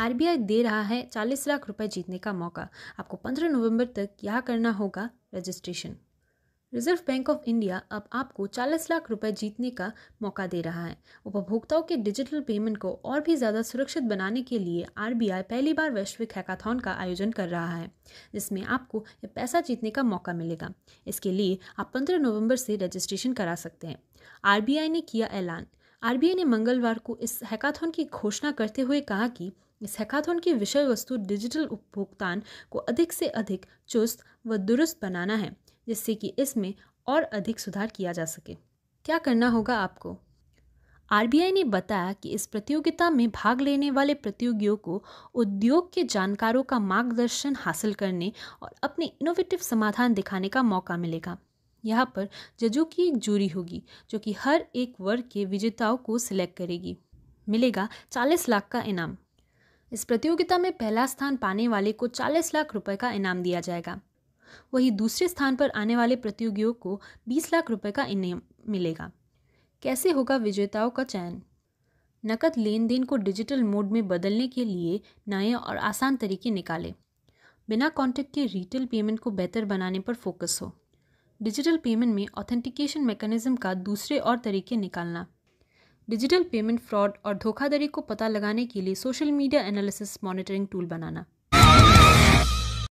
RBI दे रहा है 40 लाख रुपए जीतने का मौका आपको 15 नवंबर तक यह करना होगा registration Reserve Bank of India अब आपको 40 लाख रुपए जीतने का मौका दे रहा है उपभोक्ताओं के डिजिटल पेमेंट को और भी ज़्यादा सुरक्षित बनाने के लिए आर पहली बार वैश्विक हैकाथॉन का आयोजन कर रहा है जिसमें आपको यह पैसा जीतने का मौका मिलेगा इसके लिए आप पंद्रह नवम्बर से रजिस्ट्रेशन करा सकते हैं आर ने किया ऐलान आर ने मंगलवार को इस हैकाथॉन की घोषणा करते हुए कहा कि इस हैकाथन की विषय वस्तु डिजिटल उपभोक्तान को अधिक से अधिक चुस्त व दुरुस्त बनाना है जिससे कि इसमें और अधिक सुधार किया जा सके क्या करना होगा आपको आर ने बताया कि इस प्रतियोगिता में भाग लेने वाले प्रतियोगियों को उद्योग के जानकारों का मार्गदर्शन हासिल करने और अपने इनोवेटिव समाधान दिखाने का मौका मिलेगा यहाँ पर जजों की एक जूरी होगी जो कि हर एक वर्ग के विजेताओं को सिलेक्ट करेगी मिलेगा 40 लाख का इनाम इस प्रतियोगिता में पहला स्थान पाने वाले को 40 लाख रुपए का इनाम दिया जाएगा वहीं दूसरे स्थान पर आने वाले प्रतियोगियों को 20 लाख रुपए का इनाम मिलेगा कैसे होगा विजेताओं का चयन नकद लेन देन को डिजिटल मोड में बदलने के लिए नए और आसान तरीके निकालें बिना कॉन्टैक्ट के रिटेल पेमेंट को बेहतर बनाने पर फोकस हो डिजिटल पेमेंट में ऑथेंटिकेशन मैकेनिज्म का दूसरे और तरीके निकालना डिजिटल पेमेंट फ्रॉड और धोखाधड़ी को पता लगाने के लिए social media analysis monitoring tool बनाना